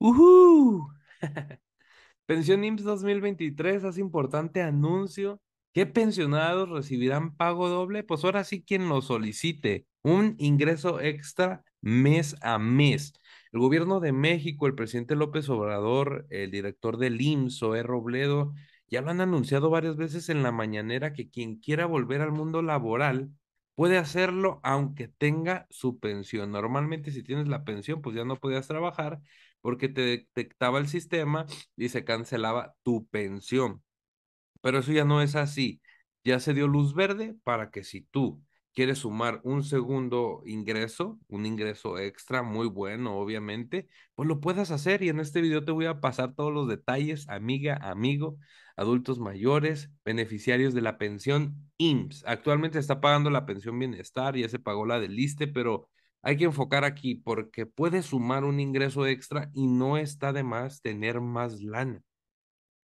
¡Uhú! Pensión IMSS 2023 hace importante anuncio. ¿Qué pensionados recibirán pago doble? Pues ahora sí quien lo solicite, un ingreso extra mes a mes. El gobierno de México, el presidente López Obrador, el director del IMSS, Oe Robledo, ya lo han anunciado varias veces en la mañanera que quien quiera volver al mundo laboral puede hacerlo aunque tenga su pensión. Normalmente si tienes la pensión, pues ya no podías trabajar, porque te detectaba el sistema y se cancelaba tu pensión. Pero eso ya no es así. Ya se dio luz verde para que si tú quieres sumar un segundo ingreso, un ingreso extra muy bueno, obviamente, pues lo puedas hacer y en este video te voy a pasar todos los detalles, amiga, amigo, adultos mayores, beneficiarios de la pensión IMSS. Actualmente está pagando la pensión bienestar, ya se pagó la del ISTE, pero hay que enfocar aquí porque puedes sumar un ingreso extra y no está de más tener más lana.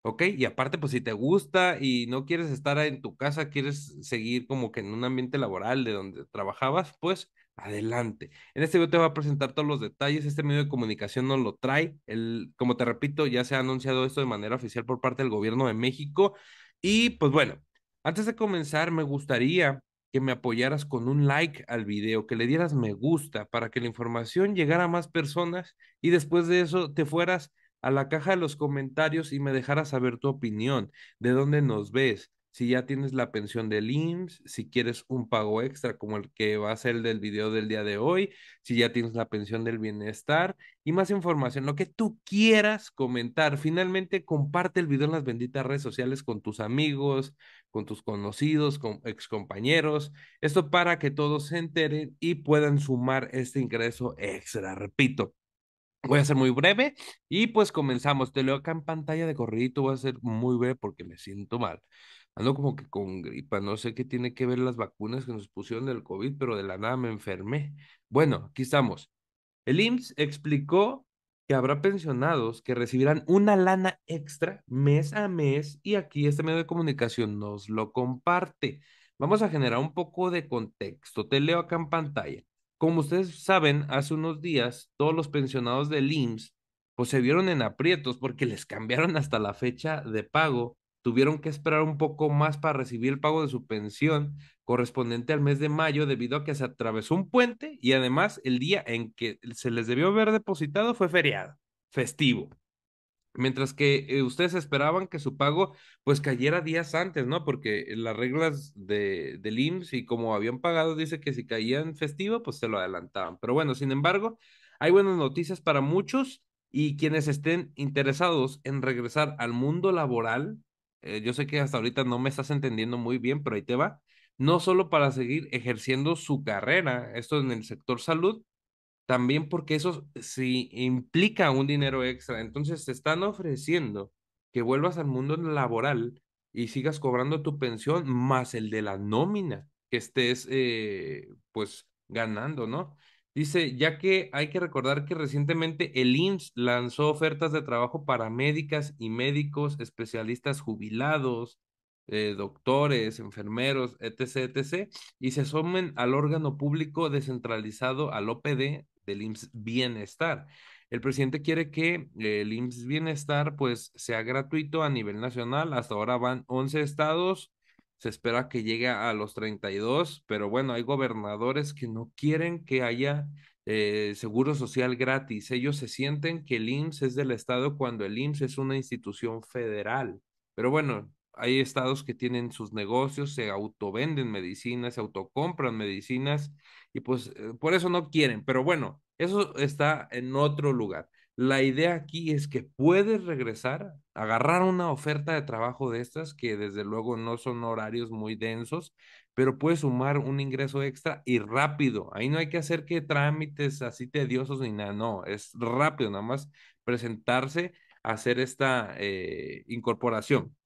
¿Ok? Y aparte, pues si te gusta y no quieres estar en tu casa, quieres seguir como que en un ambiente laboral de donde trabajabas, pues adelante. En este video te voy a presentar todos los detalles. Este medio de comunicación no lo trae. El, como te repito, ya se ha anunciado esto de manera oficial por parte del gobierno de México. Y pues bueno, antes de comenzar, me gustaría que me apoyaras con un like al video, que le dieras me gusta para que la información llegara a más personas y después de eso te fueras a la caja de los comentarios y me dejaras saber tu opinión, de dónde nos ves, si ya tienes la pensión del IMSS, si quieres un pago extra como el que va a ser el del video del día de hoy, si ya tienes la pensión del bienestar y más información, lo que tú quieras comentar. Finalmente, comparte el video en las benditas redes sociales con tus amigos, con tus conocidos, con excompañeros. Esto para que todos se enteren y puedan sumar este ingreso extra. Repito, Voy a ser muy breve y pues comenzamos. Te leo acá en pantalla de corridito, voy a ser muy breve porque me siento mal ando como que con gripa, no sé qué tiene que ver las vacunas que nos pusieron del COVID, pero de la nada me enfermé. Bueno, aquí estamos. El IMSS explicó que habrá pensionados que recibirán una lana extra mes a mes y aquí este medio de comunicación nos lo comparte. Vamos a generar un poco de contexto. Te leo acá en pantalla. Como ustedes saben, hace unos días todos los pensionados del IMSS pues, se vieron en aprietos porque les cambiaron hasta la fecha de pago tuvieron que esperar un poco más para recibir el pago de su pensión correspondiente al mes de mayo debido a que se atravesó un puente y además el día en que se les debió haber depositado fue feriado, festivo. Mientras que eh, ustedes esperaban que su pago pues cayera días antes, ¿no? Porque eh, las reglas de, del IMSS y como habían pagado dice que si caían festivo pues se lo adelantaban. Pero bueno, sin embargo, hay buenas noticias para muchos y quienes estén interesados en regresar al mundo laboral eh, yo sé que hasta ahorita no me estás entendiendo muy bien, pero ahí te va, no solo para seguir ejerciendo su carrera, esto en el sector salud, también porque eso sí implica un dinero extra. Entonces te están ofreciendo que vuelvas al mundo laboral y sigas cobrando tu pensión más el de la nómina que estés, eh, pues, ganando, ¿no? Dice, ya que hay que recordar que recientemente el IMSS lanzó ofertas de trabajo para médicas y médicos, especialistas jubilados, eh, doctores, enfermeros, etc., etc., y se sumen al órgano público descentralizado, al OPD del IMSS Bienestar. El presidente quiere que eh, el IMSS Bienestar pues sea gratuito a nivel nacional. Hasta ahora van 11 estados, se espera que llegue a los 32, pero bueno, hay gobernadores que no quieren que haya eh, seguro social gratis. Ellos se sienten que el IMSS es del Estado cuando el IMSS es una institución federal. Pero bueno, hay estados que tienen sus negocios, se autovenden medicinas, se autocompran medicinas y pues eh, por eso no quieren. Pero bueno, eso está en otro lugar. La idea aquí es que puedes regresar, agarrar una oferta de trabajo de estas, que desde luego no son horarios muy densos, pero puedes sumar un ingreso extra y rápido. Ahí no hay que hacer que trámites así tediosos ni nada, no, es rápido, nada más presentarse, hacer esta eh, incorporación.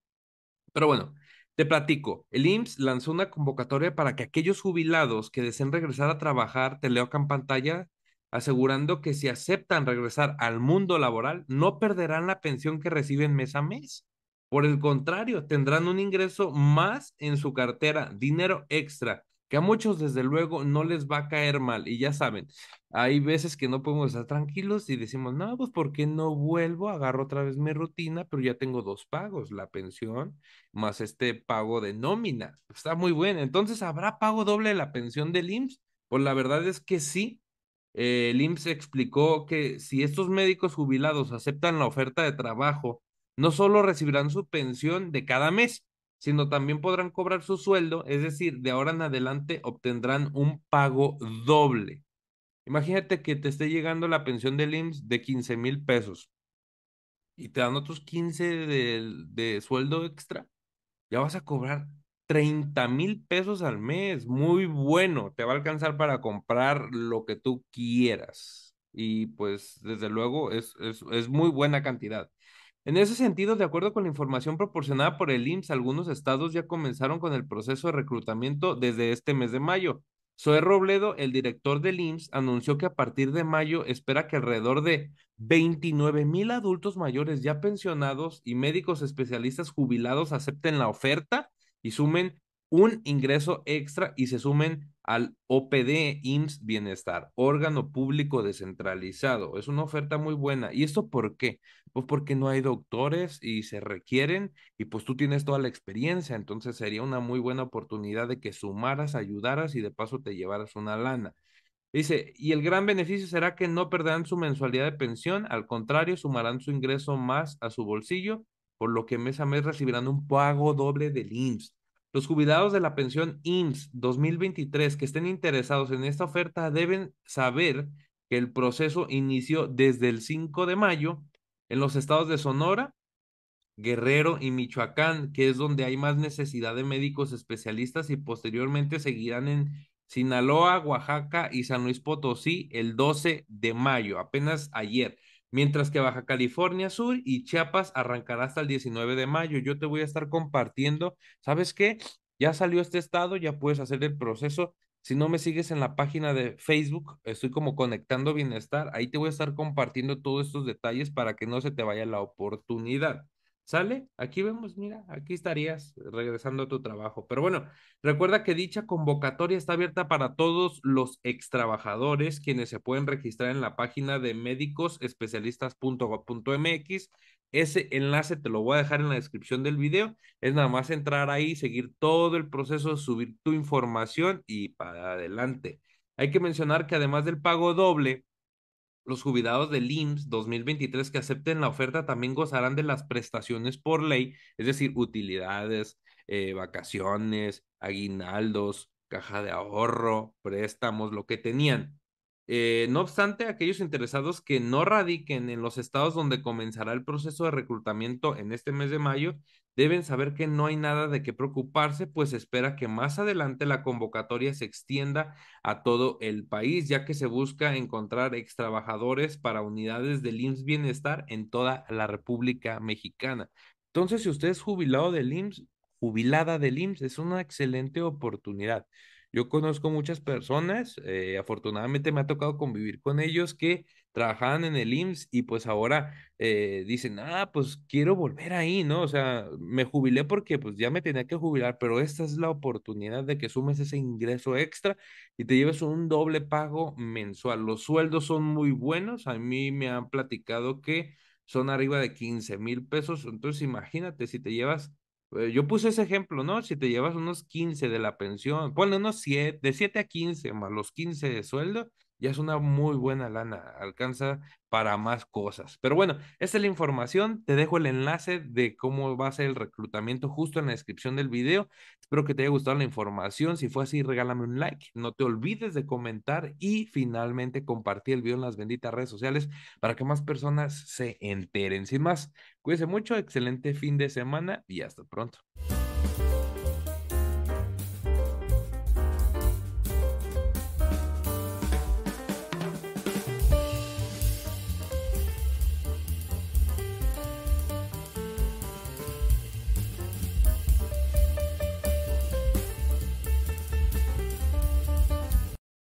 Pero bueno, te platico, el IMSS lanzó una convocatoria para que aquellos jubilados que deseen regresar a trabajar, te leo acá en pantalla, asegurando que si aceptan regresar al mundo laboral, no perderán la pensión que reciben mes a mes. Por el contrario, tendrán un ingreso más en su cartera, dinero extra, que a muchos desde luego no les va a caer mal. Y ya saben, hay veces que no podemos estar tranquilos y decimos, no, pues ¿por qué no vuelvo? Agarro otra vez mi rutina, pero ya tengo dos pagos, la pensión más este pago de nómina. Está muy bueno. Entonces, ¿habrá pago doble de la pensión del IMSS? Pues la verdad es que sí, eh, el IMSS explicó que si estos médicos jubilados aceptan la oferta de trabajo, no solo recibirán su pensión de cada mes, sino también podrán cobrar su sueldo, es decir, de ahora en adelante obtendrán un pago doble. Imagínate que te esté llegando la pensión del IMSS de 15 mil pesos y te dan otros 15 de sueldo extra, ya vas a cobrar 30 mil pesos al mes, muy bueno, te va a alcanzar para comprar lo que tú quieras. Y pues desde luego es, es, es muy buena cantidad. En ese sentido, de acuerdo con la información proporcionada por el IMSS, algunos estados ya comenzaron con el proceso de reclutamiento desde este mes de mayo. Zoe Robledo, el director del IMSS, anunció que a partir de mayo espera que alrededor de 29 mil adultos mayores ya pensionados y médicos especialistas jubilados acepten la oferta y sumen un ingreso extra y se sumen al OPD IMSS Bienestar, órgano público descentralizado. Es una oferta muy buena. ¿Y esto por qué? Pues porque no hay doctores y se requieren y pues tú tienes toda la experiencia, entonces sería una muy buena oportunidad de que sumaras, ayudaras y de paso te llevaras una lana. Dice, y el gran beneficio será que no perderán su mensualidad de pensión, al contrario, sumarán su ingreso más a su bolsillo por lo que mes a mes recibirán un pago doble del IMSS. Los jubilados de la pensión IMSS 2023 que estén interesados en esta oferta deben saber que el proceso inició desde el 5 de mayo en los estados de Sonora, Guerrero y Michoacán, que es donde hay más necesidad de médicos especialistas y posteriormente seguirán en Sinaloa, Oaxaca y San Luis Potosí el 12 de mayo, apenas ayer mientras que Baja California Sur y Chiapas arrancará hasta el 19 de mayo. Yo te voy a estar compartiendo, ¿sabes qué? Ya salió este estado, ya puedes hacer el proceso. Si no me sigues en la página de Facebook, estoy como conectando bienestar, ahí te voy a estar compartiendo todos estos detalles para que no se te vaya la oportunidad. ¿Sale? Aquí vemos, mira, aquí estarías regresando a tu trabajo. Pero bueno, recuerda que dicha convocatoria está abierta para todos los extrabajadores quienes se pueden registrar en la página de médicosespecialistas.gov.mx. Ese enlace te lo voy a dejar en la descripción del video. Es nada más entrar ahí, seguir todo el proceso, subir tu información y para adelante. Hay que mencionar que además del pago doble, los jubilados del IMSS 2023 que acepten la oferta también gozarán de las prestaciones por ley, es decir, utilidades, eh, vacaciones, aguinaldos, caja de ahorro, préstamos, lo que tenían. Eh, no obstante, aquellos interesados que no radiquen en los estados donde comenzará el proceso de reclutamiento en este mes de mayo deben saber que no hay nada de qué preocuparse, pues espera que más adelante la convocatoria se extienda a todo el país, ya que se busca encontrar extrabajadores para unidades del IMSS Bienestar en toda la República Mexicana. Entonces, si usted es jubilado del IMSS, jubilada del IMSS, es una excelente oportunidad. Yo conozco muchas personas, eh, afortunadamente me ha tocado convivir con ellos que trabajaban en el IMSS y pues ahora eh, dicen, ah, pues quiero volver ahí, ¿no? O sea, me jubilé porque pues ya me tenía que jubilar, pero esta es la oportunidad de que sumes ese ingreso extra y te lleves un doble pago mensual. Los sueldos son muy buenos, a mí me han platicado que son arriba de 15 mil pesos, entonces imagínate si te llevas eh, yo puse ese ejemplo, ¿no? Si te llevas unos 15 de la pensión, ponle unos 7, de 7 a 15 más los 15 de sueldo, ya es una muy buena lana, alcanza para más cosas. Pero bueno, esta es la información, te dejo el enlace de cómo va a ser el reclutamiento justo en la descripción del video. Espero que te haya gustado la información, si fue así, regálame un like, no te olvides de comentar y finalmente compartir el video en las benditas redes sociales para que más personas se enteren. Sin más, cuídense mucho, excelente fin de semana y hasta pronto.